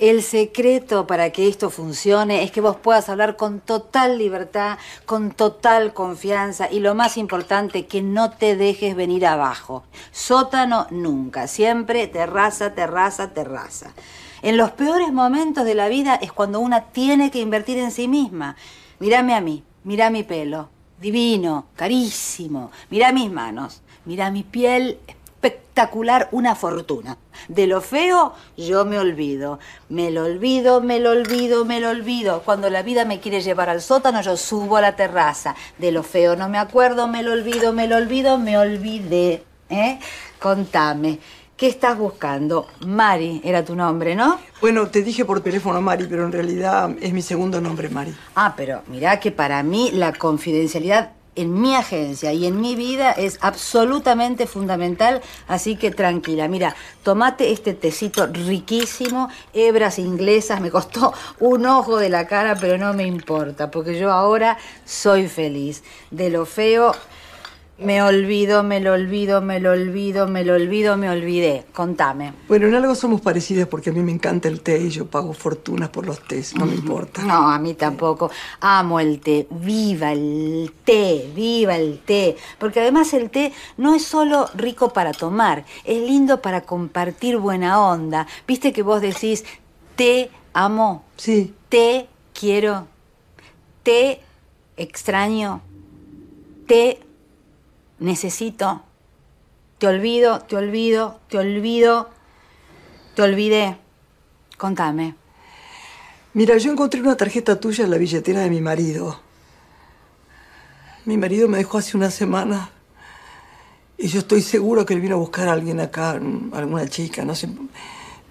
El secreto para que esto funcione es que vos puedas hablar con total libertad, con total confianza y lo más importante, que no te dejes venir abajo. Sótano nunca, siempre terraza, terraza, terraza. En los peores momentos de la vida es cuando una tiene que invertir en sí misma. Mírame a mí, mirá mi pelo, divino, carísimo. Mirá mis manos, mirá mi piel, espectacular, una fortuna. De lo feo yo me olvido, me lo olvido, me lo olvido, me lo olvido. Cuando la vida me quiere llevar al sótano yo subo a la terraza. De lo feo no me acuerdo, me lo olvido, me lo olvido, me olvidé. ¿Eh? Contame. ¿Qué estás buscando? Mari era tu nombre, ¿no? Bueno, te dije por teléfono Mari, pero en realidad es mi segundo nombre, Mari. Ah, pero mirá que para mí la confidencialidad en mi agencia y en mi vida es absolutamente fundamental, así que tranquila. Mira, tomate este tecito riquísimo, hebras inglesas, me costó un ojo de la cara, pero no me importa, porque yo ahora soy feliz. De lo feo me olvido, me lo olvido, me lo olvido, me lo olvido, me olvidé. Contame. Bueno, en algo somos parecidas porque a mí me encanta el té y yo pago fortunas por los tés, no me importa. No, a mí tampoco. Amo el té, viva el té, viva el té. Porque además el té no es solo rico para tomar, es lindo para compartir buena onda. Viste que vos decís, te amo. Sí. Te quiero. Te extraño. Te necesito. Te olvido, te olvido, te olvido, te olvidé. Contame. Mira, yo encontré una tarjeta tuya en la billetera de mi marido. Mi marido me dejó hace una semana. Y yo estoy seguro que él vino a buscar a alguien acá, alguna chica, no sé.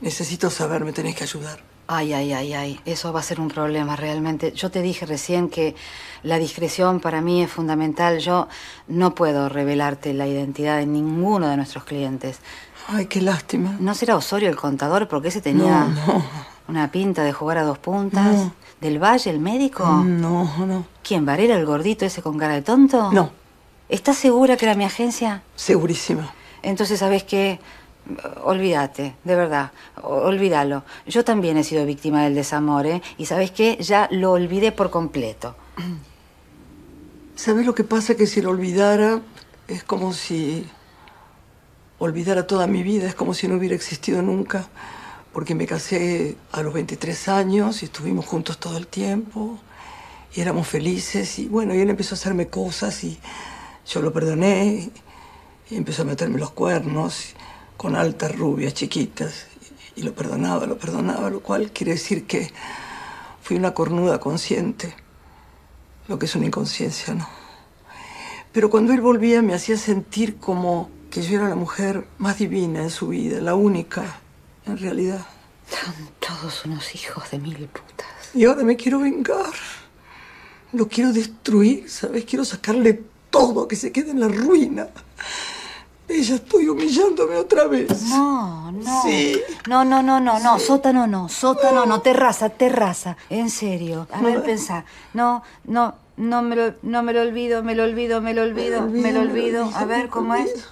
Necesito saber, me tenés que ayudar. Ay, ay, ay, ay, eso va a ser un problema realmente. Yo te dije recién que la discreción para mí es fundamental. Yo no puedo revelarte la identidad de ninguno de nuestros clientes. Ay, qué lástima. ¿No será Osorio el contador? Porque ese tenía una pinta de jugar a dos puntas. ¿Del Valle, el médico? No, no. ¿Quién, Varela, el gordito ese con cara de tonto? No. ¿Estás segura que era mi agencia? Segurísima. Entonces, ¿sabes qué? Olvídate, de verdad, olvídalo. Yo también he sido víctima del desamor, ¿eh? Y sabes qué, ya lo olvidé por completo. ¿Sabes lo que pasa? Que si lo olvidara, es como si olvidara toda mi vida, es como si no hubiera existido nunca, porque me casé a los 23 años y estuvimos juntos todo el tiempo y éramos felices y bueno, y él empezó a hacerme cosas y yo lo perdoné y empezó a meterme los cuernos con altas rubias chiquitas y lo perdonaba, lo perdonaba, lo cual quiere decir que fui una cornuda consciente, lo que es una inconsciencia, ¿no? Pero cuando él volvía me hacía sentir como que yo era la mujer más divina en su vida, la única, en realidad. Son todos unos hijos de mil putas. Y ahora me quiero vengar. Lo quiero destruir, ¿sabes? Quiero sacarle todo, que se quede en la ruina ya estoy humillándome otra vez. No, no. Sí. No, no, no, no, no. Sótano no, sótano no. Terraza, terraza. En serio. A ver, pensá. No, no, no me lo, no me lo olvido, me lo olvido. Me lo olvido. Me lo olvido. A ver, ¿cómo es?